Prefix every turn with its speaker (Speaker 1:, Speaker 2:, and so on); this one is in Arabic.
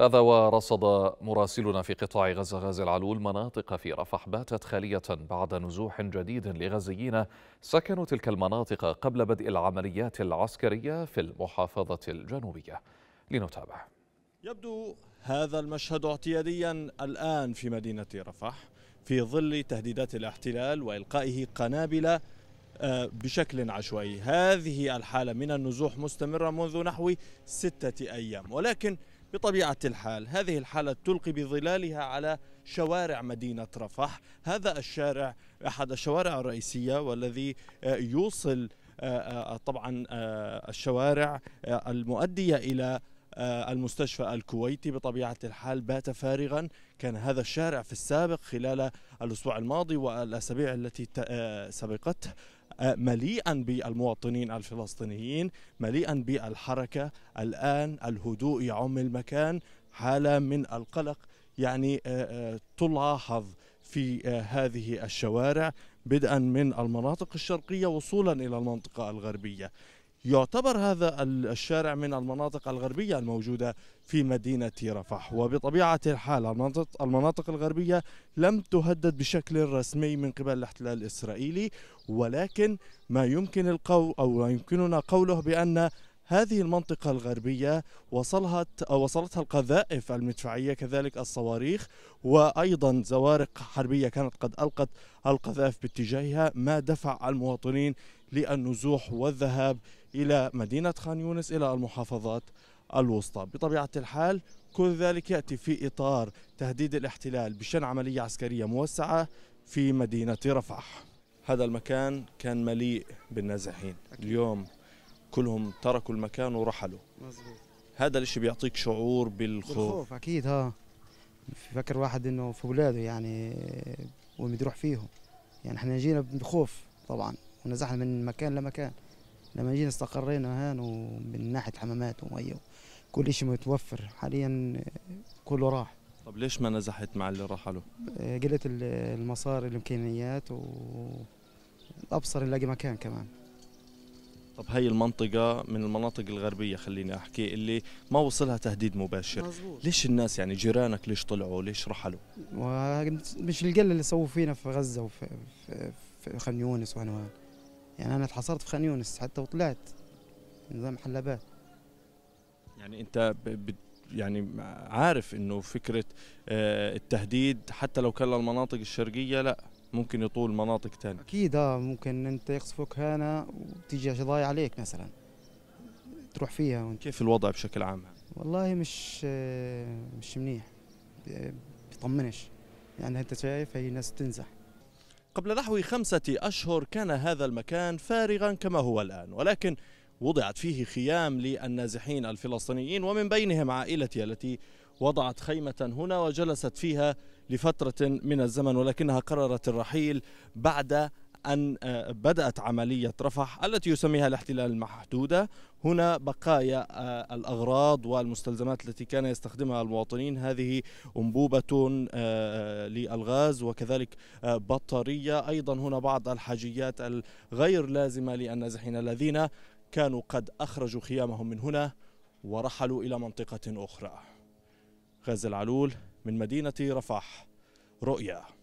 Speaker 1: هذا ورصد مراسلنا في قطاع غزة غازي العلول مناطق في رفح باتت خالية بعد نزوح جديد لغزيين سكنوا تلك المناطق قبل بدء العمليات العسكرية في المحافظة الجنوبية لنتابع يبدو هذا المشهد اعتياديا الآن في مدينة رفح في ظل تهديدات الاحتلال وإلقائه قنابل آه، بشكل عشوائي هذه الحالة من النزوح مستمرة منذ نحو ستة أيام ولكن بطبيعة الحال هذه الحالة تلقي بظلالها على شوارع مدينة رفح هذا الشارع أحد الشوارع الرئيسية والذي آه، يوصل آه، آه، طبعا الشوارع المؤدية إلى المستشفى الكويتي بطبيعة الحال بات فارغا كان هذا الشارع في السابق خلال الأسبوع الماضي والأسابيع التي سبقته مليئا بالمواطنين الفلسطينيين مليئا بالحركة الآن الهدوء يعم المكان حالة من القلق يعني آه، آه، تلاحظ في آه، هذه الشوارع بدءا من المناطق الشرقية وصولا إلى المنطقة الغربية يعتبر هذا الشارع من المناطق الغربية الموجودة في مدينة رفح وبطبيعة الحال المناطق الغربية لم تهدد بشكل رسمي من قبل الاحتلال الإسرائيلي ولكن ما يمكن القول أو ما يمكننا قوله بأن هذه المنطقة الغربية وصلها وصلتها القذائف المدفعية كذلك الصواريخ وأيضا زوارق حربية كانت قد ألقت القذائف باتجاهها ما دفع المواطنين للنزوح والذهاب إلى مدينة خان يونس إلى المحافظات الوسطى بطبيعة الحال كل ذلك يأتي في إطار تهديد الاحتلال بشن عملية عسكرية موسعة في مدينة رفح هذا المكان كان مليء بالنازحين اليوم كلهم تركوا المكان ورحلوا هذا الشيء بيعطيك شعور بالخوف بالخوف
Speaker 2: اكيد ها آه. فكر واحد انه في اولاده يعني ومدروح فيهم يعني احنا جينا بخوف طبعا ونزحنا من مكان لمكان لما جينا استقرينا هان ومن ناحيه حمامات وميه كل شيء متوفر حاليا كله راح
Speaker 1: طب ليش ما نزحت مع اللي رحلوا؟
Speaker 2: قلة المصاري الامكانيات الابصر نلاقي مكان كمان
Speaker 1: طب هي المنطقة من المناطق الغربية خليني أحكي اللي ما وصلها تهديد مباشر مزبوط. ليش الناس يعني جيرانك ليش طلعوا ليش رحلوا
Speaker 2: مش القلة اللي سووا فينا في غزة وفي في خان يونس وعنوان يعني انا اتحصرت في خان يونس حتى وطلعت نظام حلبات
Speaker 1: يعني انت ب... يعني عارف انه فكره آه، التهديد حتى لو كان للمناطق الشرقيه لا ممكن يطول مناطق ثانيه
Speaker 2: اكيد اه ممكن انت يقصفوك هنا وتيجي قضايا عليك مثلا تروح فيها وانت
Speaker 1: كيف الوضع بشكل عام
Speaker 2: والله مش آه، مش منيح بيطمنش يعني انت شايف هي ناس تنزح قبل نحو خمسة
Speaker 1: أشهر كان هذا المكان فارغا كما هو الآن ولكن وضعت فيه خيام للنازحين الفلسطينيين ومن بينهم عائلتي التي وضعت خيمة هنا وجلست فيها لفترة من الزمن ولكنها قررت الرحيل بعد أن آه، بدأت عملية رفح التي يسميها الاحتلال المحدودة هنا بقايا آه، الأغراض والمستلزمات التي كان يستخدمها المواطنين هذه أنبوبة آه، للغاز وكذلك بطارية أيضا هنا بعض الحاجيات الغير لازمة للنازحين الذين كانوا قد أخرجوا خيامهم من هنا ورحلوا إلى منطقة أخرى غازي العلول من مدينة رفح رؤيا